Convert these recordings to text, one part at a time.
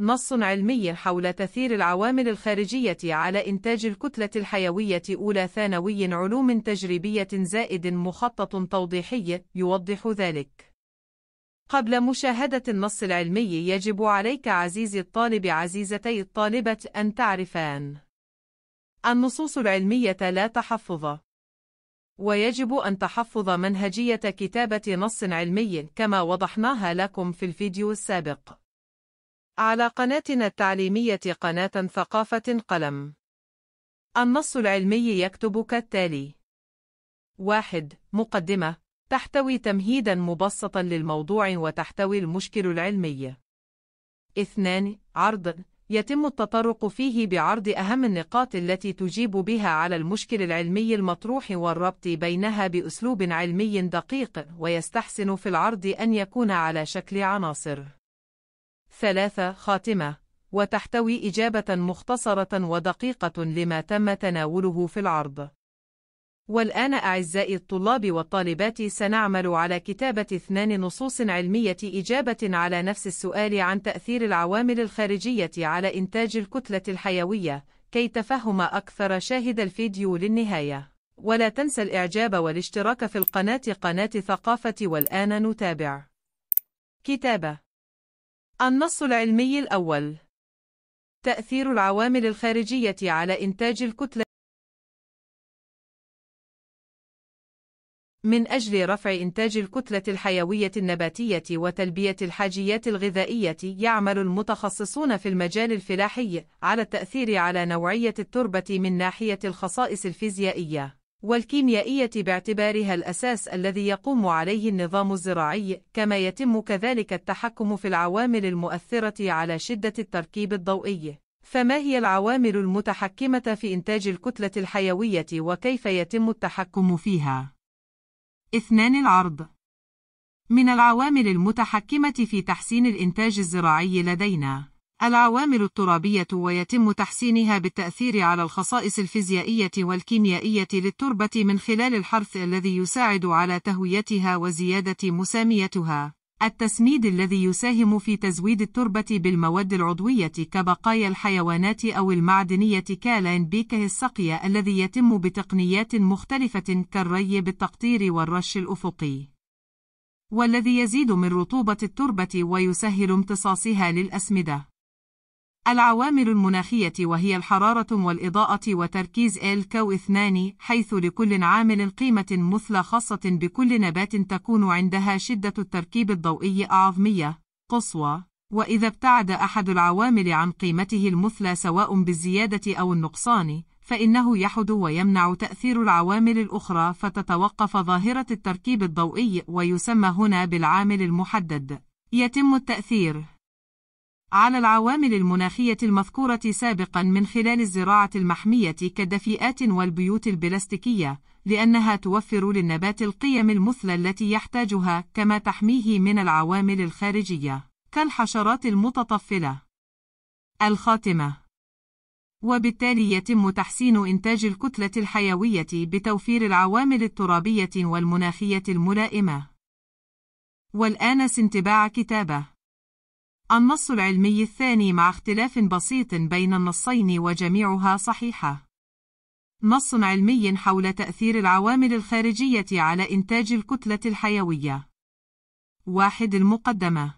نص علمي حول تثير العوامل الخارجية على إنتاج الكتلة الحيوية أولى ثانوي علوم تجريبية زائد مخطط توضيحي يوضح ذلك. قبل مشاهدة النص العلمي يجب عليك عزيزي الطالب عزيزتي الطالبة أن تعرفان النصوص العلمية لا تحفظ ويجب أن تحفظ منهجية كتابة نص علمي كما وضحناها لكم في الفيديو السابق على قناتنا التعليمية قناة ثقافة قلم. النص العلمي يكتب كالتالي: 1. مقدمة تحتوي تمهيدًا مبسطًا للموضوع وتحتوي المشكل العلمي. 2. عرض يتم التطرق فيه بعرض أهم النقاط التي تجيب بها على المشكل العلمي المطروح والربط بينها بأسلوب علمي دقيق ويستحسن في العرض أن يكون على شكل عناصر. ثلاثة خاتمة وتحتوي إجابة مختصرة ودقيقة لما تم تناوله في العرض والآن أعزائي الطلاب والطالبات سنعمل على كتابة اثنان نصوص علمية إجابة على نفس السؤال عن تأثير العوامل الخارجية على إنتاج الكتلة الحيوية كي تفهم أكثر شاهد الفيديو للنهاية ولا تنسى الإعجاب والاشتراك في القناة قناة ثقافة والآن نتابع كتابة النص العلمي الأول تأثير العوامل الخارجية على إنتاج الكتلة من أجل رفع إنتاج الكتلة الحيوية النباتية وتلبية الحاجيات الغذائية يعمل المتخصصون في المجال الفلاحي على التأثير على نوعية التربة من ناحية الخصائص الفيزيائية والكيميائية باعتبارها الأساس الذي يقوم عليه النظام الزراعي كما يتم كذلك التحكم في العوامل المؤثرة على شدة التركيب الضوئي فما هي العوامل المتحكمة في إنتاج الكتلة الحيوية وكيف يتم التحكم فيها؟ اثنان العرض من العوامل المتحكمة في تحسين الإنتاج الزراعي لدينا العوامل الترابية ويتم تحسينها بالتأثير على الخصائص الفيزيائية والكيميائية للتربة من خلال الحرث الذي يساعد على تهويتها وزيادة مساميتها. التسميد الذي يساهم في تزويد التربة بالمواد العضوية كبقايا الحيوانات أو المعدنية كالين بيكه السقية الذي يتم بتقنيات مختلفة كالري بالتقطير والرش الأفقي. والذي يزيد من رطوبة التربة ويسهل امتصاصها للأسمدة. العوامل المناخية وهي الحرارة والإضاءة وتركيز ال كو اثنان حيث لكل عامل قيمة مثلى خاصة بكل نبات تكون عندها شدة التركيب الضوئي أعظمية قصوى وإذا ابتعد أحد العوامل عن قيمته المثلى سواء بالزيادة أو النقصان فإنه يحد ويمنع تأثير العوامل الأخرى فتتوقف ظاهرة التركيب الضوئي ويسمى هنا بالعامل المحدد يتم التأثير على العوامل المناخية المذكورة سابقا من خلال الزراعة المحمية كالدفيئات والبيوت البلاستيكية لأنها توفر للنبات القيم المثلى التي يحتاجها كما تحميه من العوامل الخارجية كالحشرات المتطفلة الخاتمة وبالتالي يتم تحسين إنتاج الكتلة الحيوية بتوفير العوامل الترابية والمناخية الملائمة والآن سنتباع كتابه النص العلمي الثاني مع اختلاف بسيط بين النصين وجميعها صحيحة. نص علمي حول تأثير العوامل الخارجية على إنتاج الكتلة الحيوية. واحد المقدمة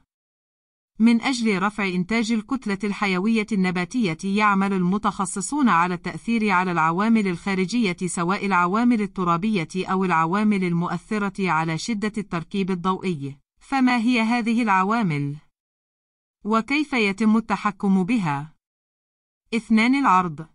من أجل رفع إنتاج الكتلة الحيوية النباتية يعمل المتخصصون على التأثير على العوامل الخارجية سواء العوامل الترابية أو العوامل المؤثرة على شدة التركيب الضوئي. فما هي هذه العوامل؟ وكيف يتم التحكم بها. اثنان العرض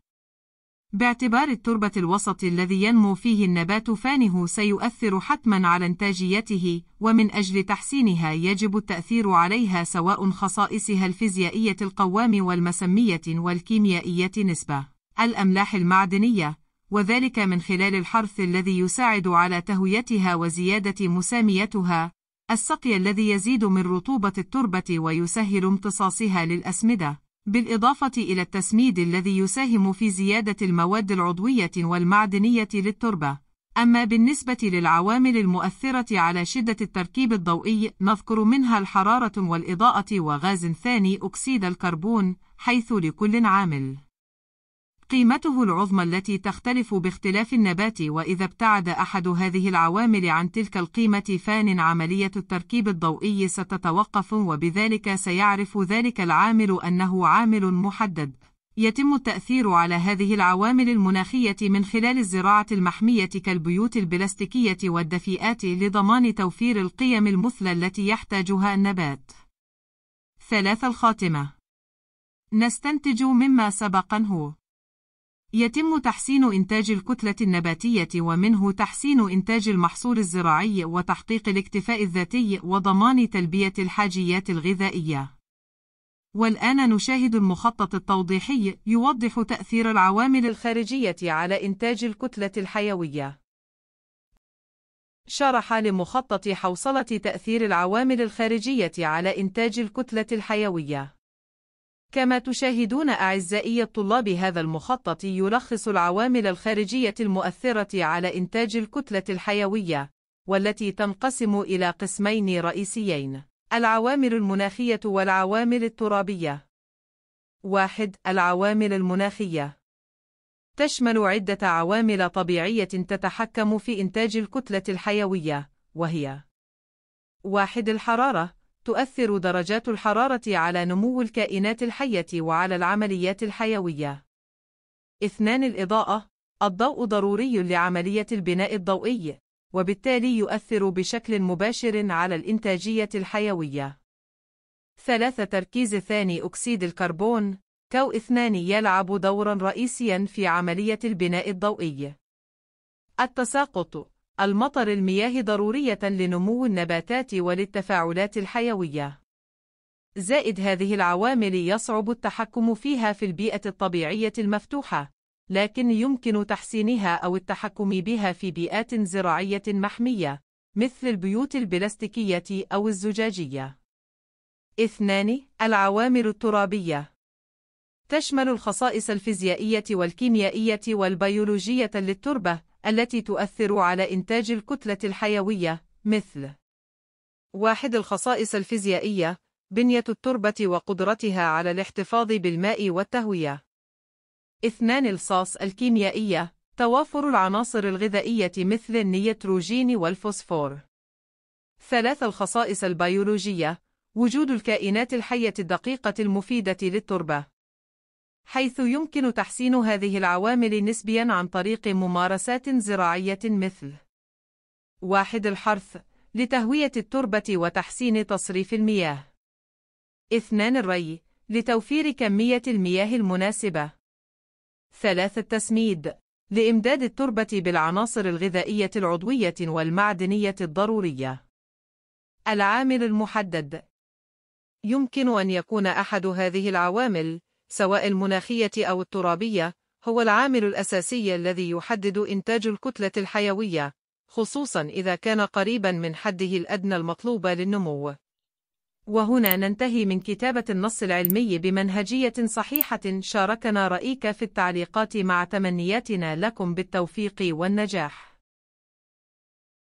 باعتبار التربة الوسط الذي ينمو فيه النبات فانه سيؤثر حتما على انتاجيته ومن أجل تحسينها يجب التأثير عليها سواء خصائصها الفيزيائية القوام والمسمية والكيميائية نسبة الأملاح المعدنية وذلك من خلال الحرث الذي يساعد على تهويتها وزيادة مساميتها السقي الذي يزيد من رطوبة التربة ويسهل امتصاصها للأسمدة بالإضافة إلى التسميد الذي يساهم في زيادة المواد العضوية والمعدنية للتربة أما بالنسبة للعوامل المؤثرة على شدة التركيب الضوئي نذكر منها الحرارة والإضاءة وغاز ثاني أكسيد الكربون حيث لكل عامل قيمته العظمى التي تختلف باختلاف النبات وإذا ابتعد أحد هذه العوامل عن تلك القيمة فان عملية التركيب الضوئي ستتوقف وبذلك سيعرف ذلك العامل أنه عامل محدد يتم التأثير على هذه العوامل المناخية من خلال الزراعة المحمية كالبيوت البلاستيكية والدفيئات لضمان توفير القيم المثلى التي يحتاجها النبات. ثلاثه الخاتمة نستنتج مما سبق هو يتم تحسين إنتاج الكتلة النباتية ومنه تحسين إنتاج المحصول الزراعي وتحقيق الاكتفاء الذاتي وضمان تلبية الحاجيات الغذائية. والآن نشاهد المخطط التوضيحي يوضح تأثير العوامل الخارجية على إنتاج الكتلة الحيوية. شرح لمخطط حوصلة تأثير العوامل الخارجية على إنتاج الكتلة الحيوية. كما تشاهدون أعزائي الطلاب هذا المخطط يلخص العوامل الخارجية المؤثرة على إنتاج الكتلة الحيوية والتي تنقسم إلى قسمين رئيسيين العوامل المناخية والعوامل الترابية واحد العوامل المناخية تشمل عدة عوامل طبيعية تتحكم في إنتاج الكتلة الحيوية وهي واحد الحرارة تؤثر درجات الحرارة على نمو الكائنات الحية وعلى العمليات الحيوية. اثنان الإضاءة الضوء ضروري لعملية البناء الضوئي، وبالتالي يؤثر بشكل مباشر على الإنتاجية الحيوية. ثلاثة تركيز ثاني أكسيد الكربون كو اثنان يلعب دورا رئيسيا في عملية البناء الضوئي. التساقط المطر المياه ضرورية لنمو النباتات وللتفاعلات الحيوية. زائد هذه العوامل يصعب التحكم فيها في البيئة الطبيعية المفتوحة، لكن يمكن تحسينها أو التحكم بها في بيئات زراعية محمية، مثل البيوت البلاستيكية أو الزجاجية. اثنان العوامل الترابية تشمل الخصائص الفيزيائية والكيميائية والبيولوجية للتربة التي تؤثر على إنتاج الكتلة الحيوية مثل واحد الخصائص الفيزيائية بنية التربة وقدرتها على الاحتفاظ بالماء والتهوية اثنان الصاص الكيميائية توافر العناصر الغذائية مثل النيتروجين والفوسفور ثلاث الخصائص البيولوجية وجود الكائنات الحية الدقيقة المفيدة للتربة حيث يمكن تحسين هذه العوامل نسبيا عن طريق ممارسات زراعية مثل واحد الحرث لتهوية التربة وتحسين تصريف المياه اثنان الري لتوفير كمية المياه المناسبة ثلاثة التسميد لإمداد التربة بالعناصر الغذائية العضوية والمعدنية الضرورية العامل المحدد يمكن أن يكون أحد هذه العوامل سواء المناخية أو الترابية، هو العامل الأساسي الذي يحدد إنتاج الكتلة الحيوية، خصوصا إذا كان قريبا من حده الأدنى المطلوب للنمو. وهنا ننتهي من كتابة النص العلمي بمنهجية صحيحة شاركنا رأيك في التعليقات مع تمنياتنا لكم بالتوفيق والنجاح